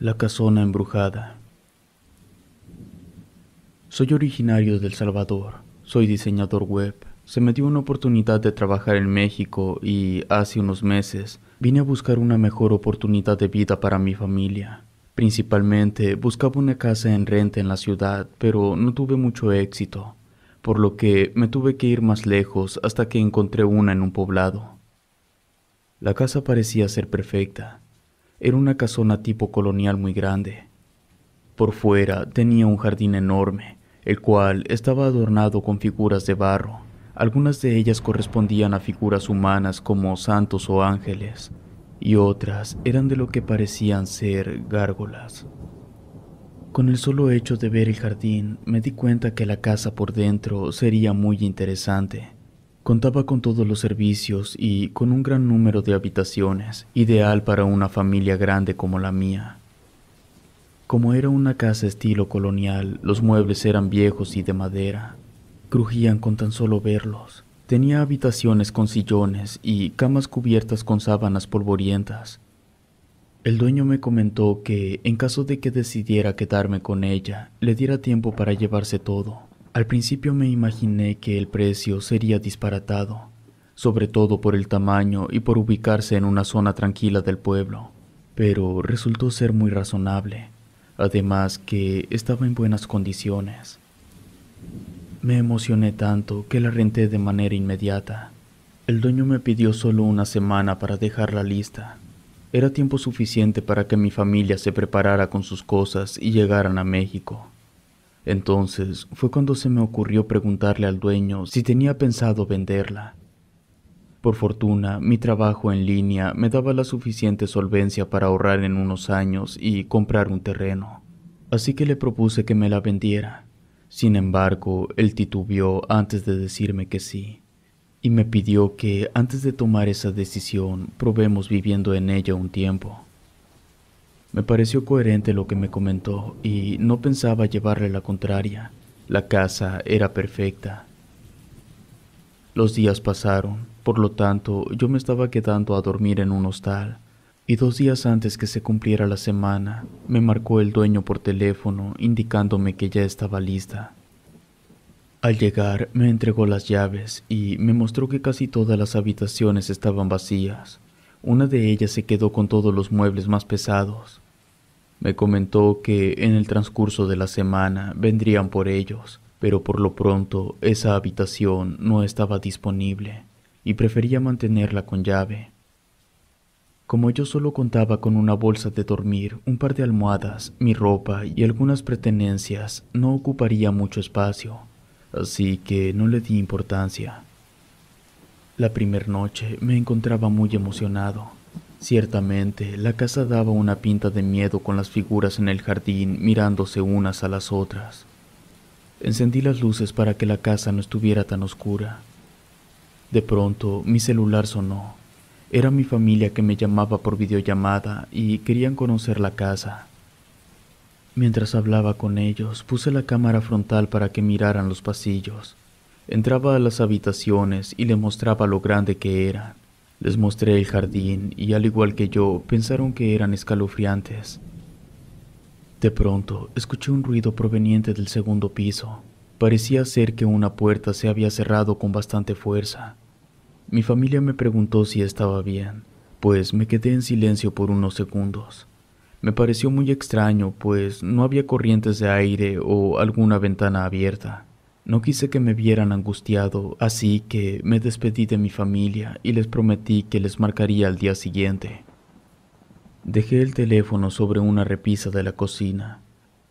La casona embrujada. Soy originario de El Salvador, soy diseñador web. Se me dio una oportunidad de trabajar en México y hace unos meses vine a buscar una mejor oportunidad de vida para mi familia. Principalmente buscaba una casa en renta en la ciudad, pero no tuve mucho éxito, por lo que me tuve que ir más lejos hasta que encontré una en un poblado. La casa parecía ser perfecta, era una casona tipo colonial muy grande. Por fuera tenía un jardín enorme, el cual estaba adornado con figuras de barro. Algunas de ellas correspondían a figuras humanas como santos o ángeles, y otras eran de lo que parecían ser gárgolas. Con el solo hecho de ver el jardín, me di cuenta que la casa por dentro sería muy interesante Contaba con todos los servicios y con un gran número de habitaciones, ideal para una familia grande como la mía. Como era una casa estilo colonial, los muebles eran viejos y de madera. Crujían con tan solo verlos. Tenía habitaciones con sillones y camas cubiertas con sábanas polvorientas. El dueño me comentó que, en caso de que decidiera quedarme con ella, le diera tiempo para llevarse todo. Al principio me imaginé que el precio sería disparatado, sobre todo por el tamaño y por ubicarse en una zona tranquila del pueblo, pero resultó ser muy razonable, además que estaba en buenas condiciones. Me emocioné tanto que la renté de manera inmediata. El dueño me pidió solo una semana para dejar la lista. Era tiempo suficiente para que mi familia se preparara con sus cosas y llegaran a México. Entonces fue cuando se me ocurrió preguntarle al dueño si tenía pensado venderla. Por fortuna, mi trabajo en línea me daba la suficiente solvencia para ahorrar en unos años y comprar un terreno. Así que le propuse que me la vendiera. Sin embargo, él titubeó antes de decirme que sí, y me pidió que antes de tomar esa decisión probemos viviendo en ella un tiempo. Me pareció coherente lo que me comentó y no pensaba llevarle la contraria. La casa era perfecta. Los días pasaron, por lo tanto yo me estaba quedando a dormir en un hostal, y dos días antes que se cumpliera la semana, me marcó el dueño por teléfono indicándome que ya estaba lista. Al llegar me entregó las llaves y me mostró que casi todas las habitaciones estaban vacías. Una de ellas se quedó con todos los muebles más pesados, me comentó que en el transcurso de la semana vendrían por ellos, pero por lo pronto esa habitación no estaba disponible y prefería mantenerla con llave. Como yo solo contaba con una bolsa de dormir, un par de almohadas, mi ropa y algunas pertenencias, no ocuparía mucho espacio, así que no le di importancia. La primer noche me encontraba muy emocionado. Ciertamente, la casa daba una pinta de miedo con las figuras en el jardín mirándose unas a las otras. Encendí las luces para que la casa no estuviera tan oscura. De pronto, mi celular sonó. Era mi familia que me llamaba por videollamada y querían conocer la casa. Mientras hablaba con ellos, puse la cámara frontal para que miraran los pasillos. Entraba a las habitaciones y le mostraba lo grande que eran les mostré el jardín y al igual que yo pensaron que eran escalofriantes. De pronto escuché un ruido proveniente del segundo piso. Parecía ser que una puerta se había cerrado con bastante fuerza. Mi familia me preguntó si estaba bien, pues me quedé en silencio por unos segundos. Me pareció muy extraño, pues no había corrientes de aire o alguna ventana abierta. No quise que me vieran angustiado, así que me despedí de mi familia y les prometí que les marcaría al día siguiente. Dejé el teléfono sobre una repisa de la cocina.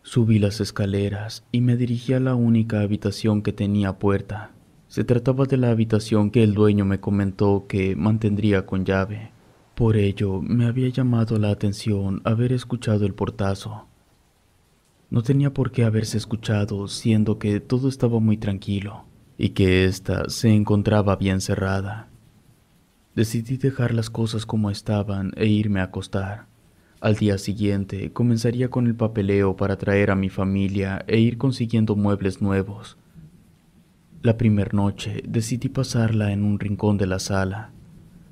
Subí las escaleras y me dirigí a la única habitación que tenía puerta. Se trataba de la habitación que el dueño me comentó que mantendría con llave. Por ello, me había llamado la atención haber escuchado el portazo. No tenía por qué haberse escuchado, siendo que todo estaba muy tranquilo y que ésta se encontraba bien cerrada. Decidí dejar las cosas como estaban e irme a acostar. Al día siguiente comenzaría con el papeleo para traer a mi familia e ir consiguiendo muebles nuevos. La primer noche decidí pasarla en un rincón de la sala.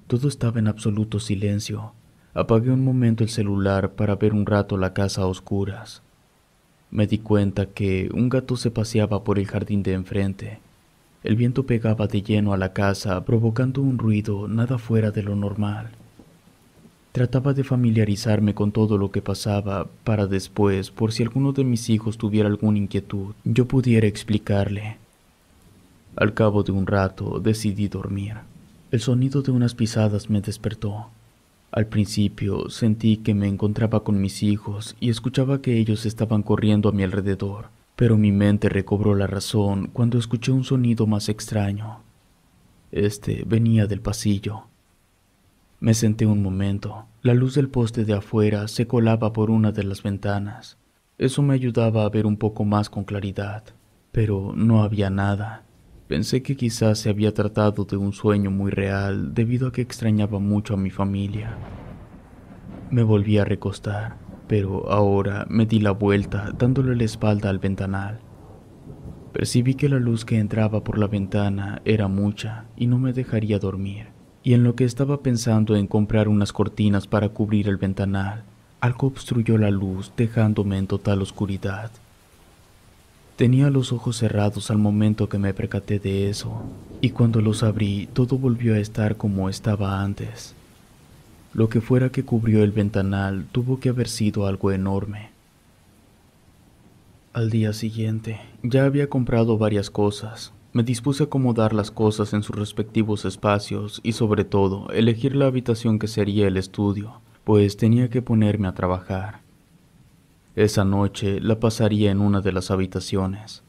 Todo estaba en absoluto silencio. Apagué un momento el celular para ver un rato la casa a oscuras. Me di cuenta que un gato se paseaba por el jardín de enfrente. El viento pegaba de lleno a la casa, provocando un ruido nada fuera de lo normal. Trataba de familiarizarme con todo lo que pasaba para después, por si alguno de mis hijos tuviera alguna inquietud, yo pudiera explicarle. Al cabo de un rato decidí dormir. El sonido de unas pisadas me despertó. Al principio sentí que me encontraba con mis hijos y escuchaba que ellos estaban corriendo a mi alrededor, pero mi mente recobró la razón cuando escuché un sonido más extraño. Este venía del pasillo. Me senté un momento. La luz del poste de afuera se colaba por una de las ventanas. Eso me ayudaba a ver un poco más con claridad, pero no había nada. Pensé que quizás se había tratado de un sueño muy real debido a que extrañaba mucho a mi familia. Me volví a recostar, pero ahora me di la vuelta dándole la espalda al ventanal. Percibí que la luz que entraba por la ventana era mucha y no me dejaría dormir, y en lo que estaba pensando en comprar unas cortinas para cubrir el ventanal, algo obstruyó la luz dejándome en total oscuridad. Tenía los ojos cerrados al momento que me percaté de eso, y cuando los abrí todo volvió a estar como estaba antes. Lo que fuera que cubrió el ventanal tuvo que haber sido algo enorme. Al día siguiente, ya había comprado varias cosas. Me dispuse a acomodar las cosas en sus respectivos espacios y sobre todo elegir la habitación que sería el estudio, pues tenía que ponerme a trabajar. Esa noche la pasaría en una de las habitaciones.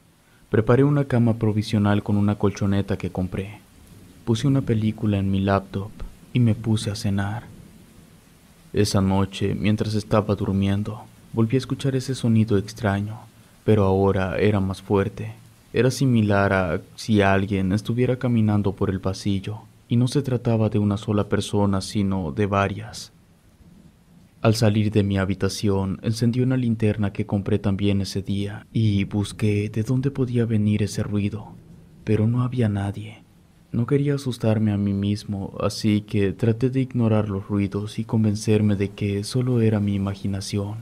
Preparé una cama provisional con una colchoneta que compré. Puse una película en mi laptop y me puse a cenar. Esa noche, mientras estaba durmiendo, volví a escuchar ese sonido extraño, pero ahora era más fuerte. Era similar a si alguien estuviera caminando por el pasillo, y no se trataba de una sola persona, sino de varias. Al salir de mi habitación, encendí una linterna que compré también ese día y busqué de dónde podía venir ese ruido, pero no había nadie. No quería asustarme a mí mismo, así que traté de ignorar los ruidos y convencerme de que solo era mi imaginación.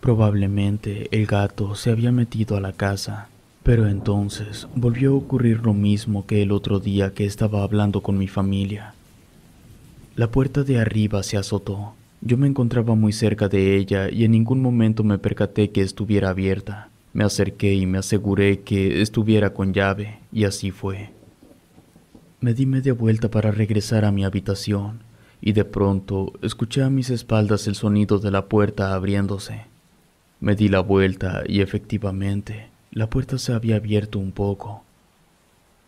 Probablemente el gato se había metido a la casa, pero entonces volvió a ocurrir lo mismo que el otro día que estaba hablando con mi familia. La puerta de arriba se azotó yo me encontraba muy cerca de ella y en ningún momento me percaté que estuviera abierta. Me acerqué y me aseguré que estuviera con llave, y así fue. Me di media vuelta para regresar a mi habitación, y de pronto escuché a mis espaldas el sonido de la puerta abriéndose. Me di la vuelta y efectivamente, la puerta se había abierto un poco.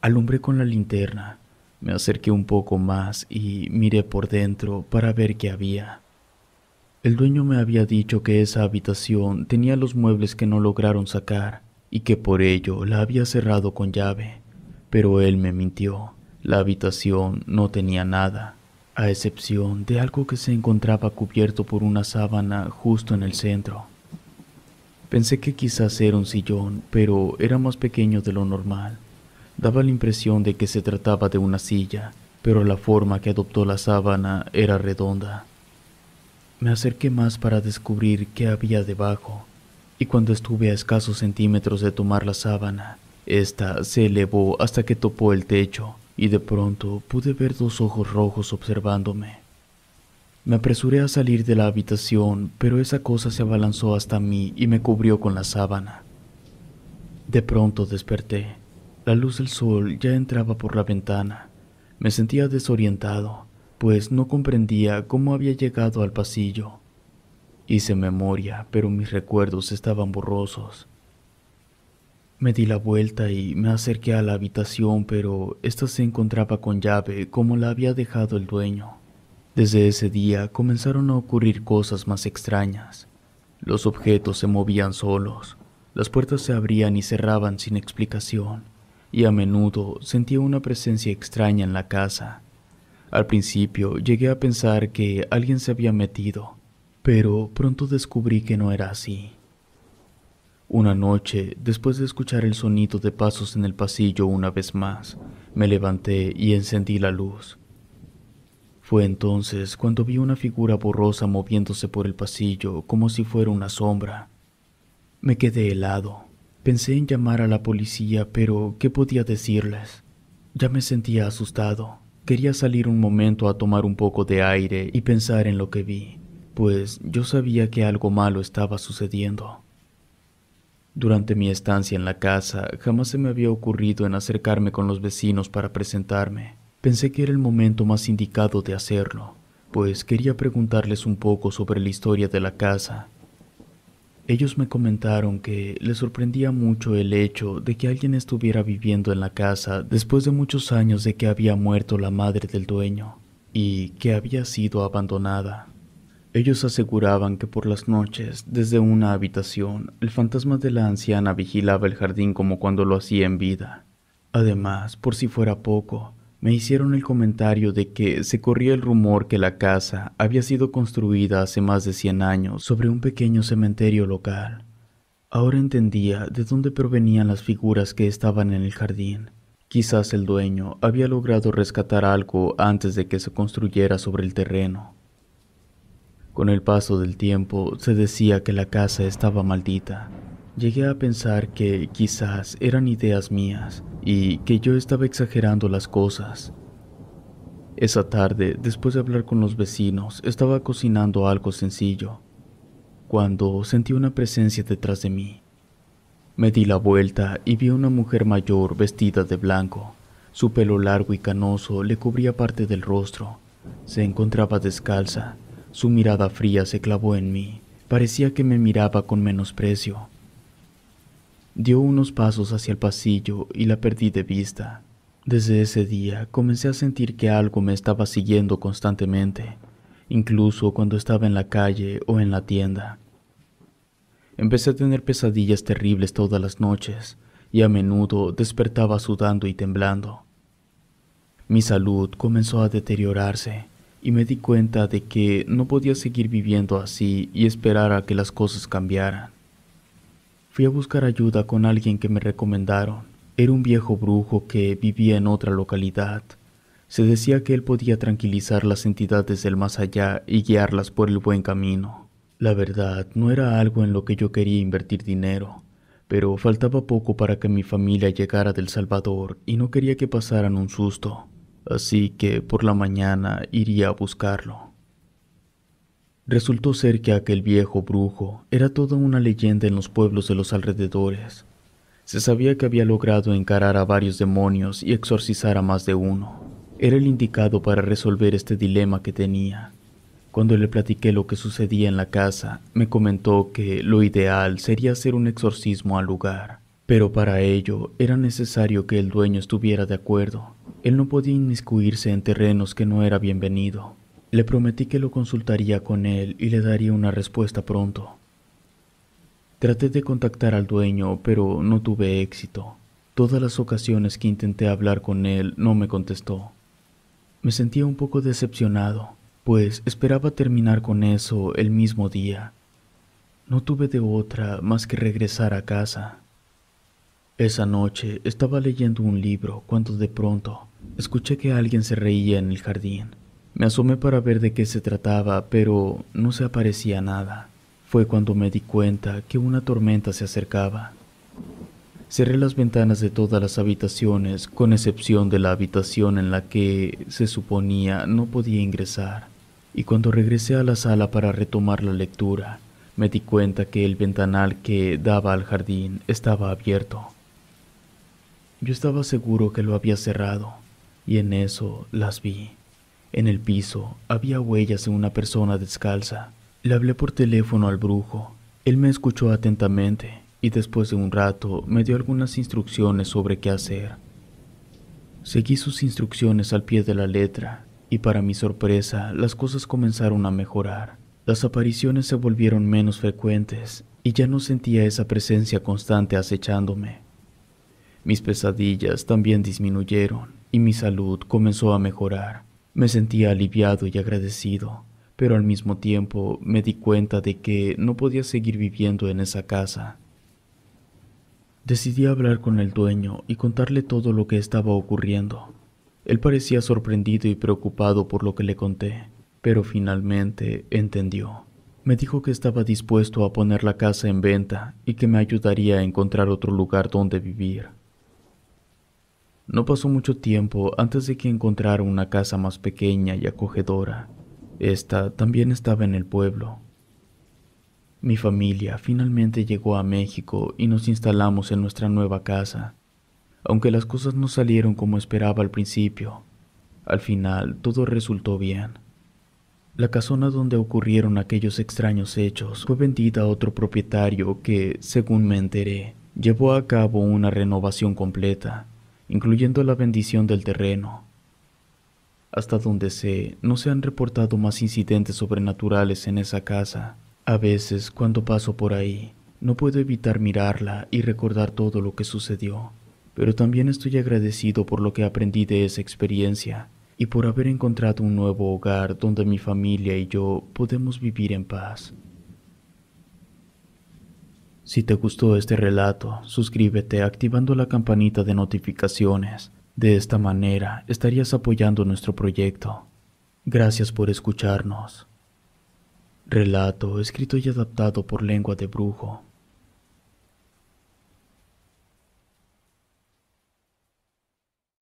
Alumbré con la linterna, me acerqué un poco más y miré por dentro para ver qué había. El dueño me había dicho que esa habitación tenía los muebles que no lograron sacar y que por ello la había cerrado con llave, pero él me mintió. La habitación no tenía nada, a excepción de algo que se encontraba cubierto por una sábana justo en el centro. Pensé que quizás era un sillón, pero era más pequeño de lo normal. Daba la impresión de que se trataba de una silla, pero la forma que adoptó la sábana era redonda. Me acerqué más para descubrir qué había debajo, y cuando estuve a escasos centímetros de tomar la sábana, esta se elevó hasta que topó el techo, y de pronto pude ver dos ojos rojos observándome. Me apresuré a salir de la habitación, pero esa cosa se abalanzó hasta mí y me cubrió con la sábana. De pronto desperté. La luz del sol ya entraba por la ventana. Me sentía desorientado pues no comprendía cómo había llegado al pasillo. Hice memoria, pero mis recuerdos estaban borrosos. Me di la vuelta y me acerqué a la habitación, pero ésta se encontraba con llave como la había dejado el dueño. Desde ese día comenzaron a ocurrir cosas más extrañas. Los objetos se movían solos, las puertas se abrían y cerraban sin explicación, y a menudo sentía una presencia extraña en la casa al principio llegué a pensar que alguien se había metido, pero pronto descubrí que no era así. Una noche, después de escuchar el sonido de pasos en el pasillo una vez más, me levanté y encendí la luz. Fue entonces cuando vi una figura borrosa moviéndose por el pasillo como si fuera una sombra. Me quedé helado. Pensé en llamar a la policía, pero ¿qué podía decirles? Ya me sentía asustado. Quería salir un momento a tomar un poco de aire y pensar en lo que vi, pues yo sabía que algo malo estaba sucediendo. Durante mi estancia en la casa jamás se me había ocurrido en acercarme con los vecinos para presentarme. Pensé que era el momento más indicado de hacerlo, pues quería preguntarles un poco sobre la historia de la casa ellos me comentaron que les sorprendía mucho el hecho de que alguien estuviera viviendo en la casa después de muchos años de que había muerto la madre del dueño y que había sido abandonada. Ellos aseguraban que por las noches, desde una habitación, el fantasma de la anciana vigilaba el jardín como cuando lo hacía en vida. Además, por si fuera poco, me hicieron el comentario de que se corría el rumor que la casa había sido construida hace más de 100 años sobre un pequeño cementerio local. Ahora entendía de dónde provenían las figuras que estaban en el jardín. Quizás el dueño había logrado rescatar algo antes de que se construyera sobre el terreno. Con el paso del tiempo se decía que la casa estaba maldita. Llegué a pensar que quizás eran ideas mías, y que yo estaba exagerando las cosas. Esa tarde, después de hablar con los vecinos, estaba cocinando algo sencillo, cuando sentí una presencia detrás de mí. Me di la vuelta y vi a una mujer mayor vestida de blanco. Su pelo largo y canoso le cubría parte del rostro. Se encontraba descalza. Su mirada fría se clavó en mí. Parecía que me miraba con menosprecio. Dio unos pasos hacia el pasillo y la perdí de vista. Desde ese día comencé a sentir que algo me estaba siguiendo constantemente, incluso cuando estaba en la calle o en la tienda. Empecé a tener pesadillas terribles todas las noches y a menudo despertaba sudando y temblando. Mi salud comenzó a deteriorarse y me di cuenta de que no podía seguir viviendo así y esperar a que las cosas cambiaran. Fui a buscar ayuda con alguien que me recomendaron. Era un viejo brujo que vivía en otra localidad. Se decía que él podía tranquilizar las entidades del más allá y guiarlas por el buen camino. La verdad, no era algo en lo que yo quería invertir dinero, pero faltaba poco para que mi familia llegara del Salvador y no quería que pasaran un susto. Así que por la mañana iría a buscarlo. Resultó ser que aquel viejo brujo era toda una leyenda en los pueblos de los alrededores. Se sabía que había logrado encarar a varios demonios y exorcizar a más de uno. Era el indicado para resolver este dilema que tenía. Cuando le platiqué lo que sucedía en la casa, me comentó que lo ideal sería hacer un exorcismo al lugar, pero para ello era necesario que el dueño estuviera de acuerdo. Él no podía inmiscuirse en terrenos que no era bienvenido. Le prometí que lo consultaría con él y le daría una respuesta pronto. Traté de contactar al dueño, pero no tuve éxito. Todas las ocasiones que intenté hablar con él no me contestó. Me sentía un poco decepcionado, pues esperaba terminar con eso el mismo día. No tuve de otra más que regresar a casa. Esa noche estaba leyendo un libro cuando de pronto escuché que alguien se reía en el jardín. Me asomé para ver de qué se trataba, pero no se aparecía nada. Fue cuando me di cuenta que una tormenta se acercaba. Cerré las ventanas de todas las habitaciones, con excepción de la habitación en la que, se suponía, no podía ingresar. Y cuando regresé a la sala para retomar la lectura, me di cuenta que el ventanal que daba al jardín estaba abierto. Yo estaba seguro que lo había cerrado, y en eso las vi. En el piso había huellas de una persona descalza. Le hablé por teléfono al brujo. Él me escuchó atentamente y después de un rato me dio algunas instrucciones sobre qué hacer. Seguí sus instrucciones al pie de la letra y para mi sorpresa las cosas comenzaron a mejorar. Las apariciones se volvieron menos frecuentes y ya no sentía esa presencia constante acechándome. Mis pesadillas también disminuyeron y mi salud comenzó a mejorar. Me sentía aliviado y agradecido, pero al mismo tiempo me di cuenta de que no podía seguir viviendo en esa casa. Decidí hablar con el dueño y contarle todo lo que estaba ocurriendo. Él parecía sorprendido y preocupado por lo que le conté, pero finalmente entendió. Me dijo que estaba dispuesto a poner la casa en venta y que me ayudaría a encontrar otro lugar donde vivir. No pasó mucho tiempo antes de que encontrara una casa más pequeña y acogedora. Esta también estaba en el pueblo. Mi familia finalmente llegó a México y nos instalamos en nuestra nueva casa. Aunque las cosas no salieron como esperaba al principio, al final todo resultó bien. La casona donde ocurrieron aquellos extraños hechos fue vendida a otro propietario que, según me enteré, llevó a cabo una renovación completa incluyendo la bendición del terreno, hasta donde sé, no se han reportado más incidentes sobrenaturales en esa casa. A veces, cuando paso por ahí, no puedo evitar mirarla y recordar todo lo que sucedió. Pero también estoy agradecido por lo que aprendí de esa experiencia y por haber encontrado un nuevo hogar donde mi familia y yo podemos vivir en paz. Si te gustó este relato, suscríbete activando la campanita de notificaciones. De esta manera estarías apoyando nuestro proyecto. Gracias por escucharnos. Relato escrito y adaptado por Lengua de Brujo.